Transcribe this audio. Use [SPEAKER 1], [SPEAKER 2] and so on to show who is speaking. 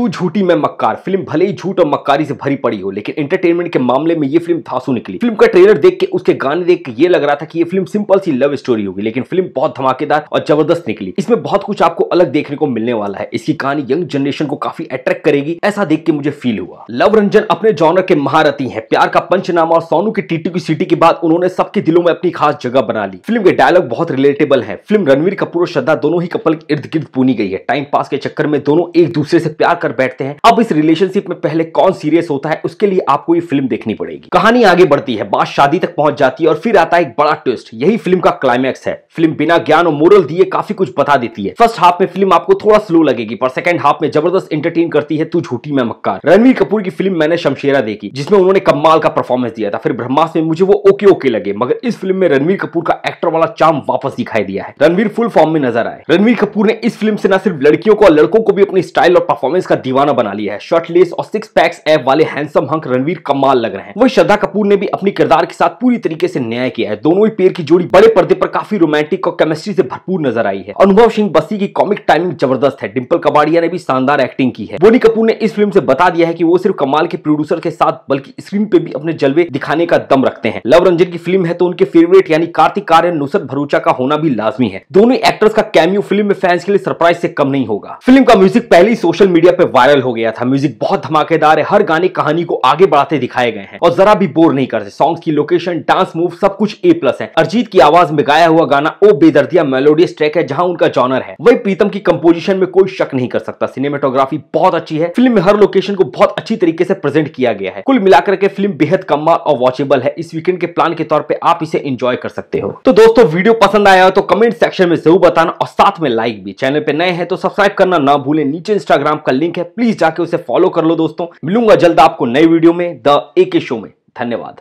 [SPEAKER 1] तू झूठी मैं मक्कार फिल्म भले ही झूठ और मक्कारी से भरी पड़ी हो लेकिन एंटरटेनमेंट के मामले में ये फिल्म धांसू निकली फिल्म का ट्रेलर देख के उसके गाने देख के ये लग रहा था कि ये फिल्म सिंपल सी लव स्टोरी होगी लेकिन फिल्म बहुत धमाकेदार और जबरदस्त निकली इसमें बहुत कुछ आपको अलग देखने को मिलने वाला है इसकी कहानी यंग जनरेशन को काफी अट्रैक्ट करेगी ऐसा देख के मुझे फील हुआ लव रंजन अपने जॉनर के महारथी है प्यार का पंचनामा और सोनू की टीटी की सिटी के बाद उन्होंने सबके दिलों में अपनी खास जगह बना ली फिल्म के डायलॉग बहुत रिलेटेबल है फिल्म रणवीर कपूर और श्रद्धा दोनों ही कपल इर्द गिर्द पूनी गई है टाइम पास के चक्कर में दोनों एक दूसरे से प्यार कर कर बैठते हैं अब इस रिलेशनशिप में पहले कौन सीरियस होता है उसके लिए आपको ये फिल्म देखनी पड़ेगी कहानी आगे बढ़ती है बात शादी तक पहुंच जाती है और फिर आता है एक बड़ा ट्विस्ट यही फिल्म का क्लाइमैक्स है फिल्म बिना ज्ञान और मोरल दिए काफी कुछ बता देती है फर्स्ट हाफ में फिल्म आपको थोड़ा स्लो लगेगी पर सेकंड हाफ में जबरदस्त एंटरटेन करती है तू झूठी मैं मक्कार रणवीर कपूर की फिल्म मैंने शमशेरा देखी जिसमें उन्होंने कमाल का परफॉर्मेंस दिया था फिर ब्रह्मास्त्र में मुझे वो ओके ओके लगे मगर इस फिल्म में रणवीर कपूर का एक्टर वाला चाम वापस दिखाई दिया है रणवीर फुल फॉर्म में नजर आए रणवीर कपूर ने इस फिल्म से न सिर्फ लड़कियों को और लड़कों को भी अपनी स्टाइल और परफॉर्मेंस का दीवाना बना लिया है शर्ट लेस और सिक्स पैक्स एप वाले हैंडसम हंक रणवीर कमाल लग रहे हैं वही श्रद्धा कपूर ने भी अपनी किरदार के साथ पूरी तरीके से न्याय किया है दोनों ही पेड़ की जोड़ी बड़े पर्दे पर काफी रोमांटिक और केमिस्ट्री से भरपूर नजर आई है अनुभव सिंह बस्सी की कॉमिक टाइमिंग जबरदस्त है डिम्पल कबाड़िया ने भी शानदार एक्टिंग की है बोनी कपूर ने इस फिल्म से बता दिया है की वो सिर्फ कमाल के प्रोड्यूसर के साथ बल्कि स्क्रीन पे भी अपने जलवे दिखाने का दम रखते हैं लव रंजन की फिल्म है तो उनके फेवरेट यानी कार्तिक कार्य नुसरत भरूचा का होना भी लाजमी है दोनों एक्टर्स का कैमियो फिल्म में फैंस के लिए सरप्राइज से कम नहीं होगा फिल्म का म्यूजिक पहले ही सोशल मीडिया पे वायरल हो गया था म्यूजिक बहुत धमाकेदार है हर गाने कहानी को आगे बढ़ाते दिखाए गए हैं और जरा भी बोर नहीं करते सॉन्ग की लोकेशन डांस मूव सब कुछ ए प्लस है अरजीत की आवाज में गाया हुआ गाना ओ बेदर्दिया मेलोडियस ट्रैक है जहां उनका जॉनर है वही प्रीतम की कंपोजिशन में कोई शक नहीं कर सकता सिनेमाटोग्राफी बहुत अच्छी है फिल्म में हर लोकेशन को बहुत अच्छी तरीके से प्रेजेंट किया गया है कुल मिलाकर के फिल्म बेहद कमाल और वॉचेबल है इस वीकेंड के प्लान के तौर पर आप इसे इंजॉय कर सकते हो तो दोस्तों वीडियो पसंद आया हो तो कमेंट सेक्शन में जरूर बताना और साथ में लाइक भी चैनल पर नए हैं तो सब्सक्राइब करना ना भूलें नीचे इंस्टाग्राम का लिंक लिंक है प्लीज जाके उसे फॉलो कर लो दोस्तों मिलूंगा जल्द आपको नए वीडियो में द ए के शो में धन्यवाद